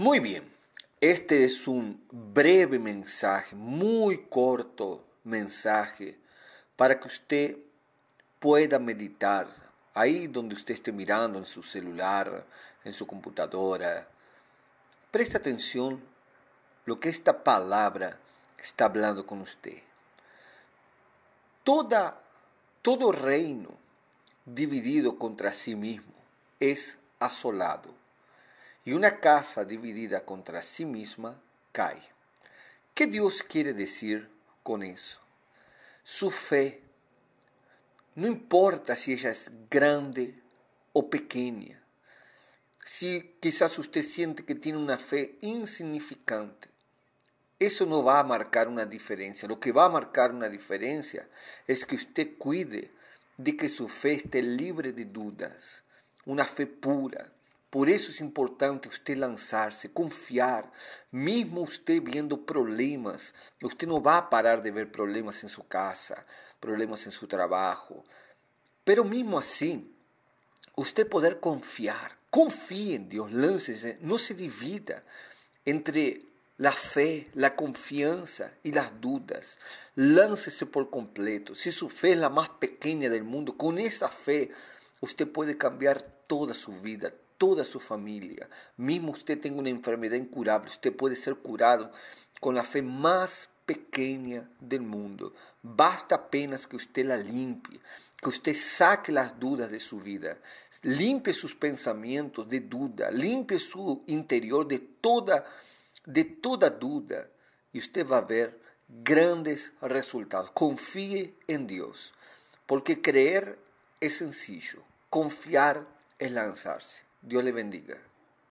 Muy bien, este es un breve mensaje, muy corto mensaje, para que usted pueda meditar ahí donde usted esté mirando, en su celular, en su computadora. Preste atención lo que esta palabra está hablando con usted. Toda, todo reino dividido contra sí mismo es asolado y una casa dividida contra sí misma cae. ¿Qué Dios quiere decir con eso? Su fe, no importa si ella es grande o pequeña, si quizás usted siente que tiene una fe insignificante, eso no va a marcar una diferencia. Lo que va a marcar una diferencia es que usted cuide de que su fe esté libre de dudas, una fe pura, por eso es importante usted lanzarse, confiar. Mismo usted viendo problemas, usted no va a parar de ver problemas en su casa, problemas en su trabajo. Pero mismo así, usted poder confiar. Confíe en Dios, láncese, no se divida entre la fe, la confianza y las dudas. Láncese por completo. Si su fe es la más pequeña del mundo, con esa fe usted puede cambiar toda su vida, toda su familia. Mismo usted tenga una enfermedad incurable, usted puede ser curado con la fe más pequeña del mundo. Basta apenas que usted la limpie, que usted saque las dudas de su vida, limpie sus pensamientos de duda, limpie su interior de toda, de toda duda y usted va a ver grandes resultados. Confíe en Dios, porque creer es sencillo, confiar es lanzarse. Dios le bendiga.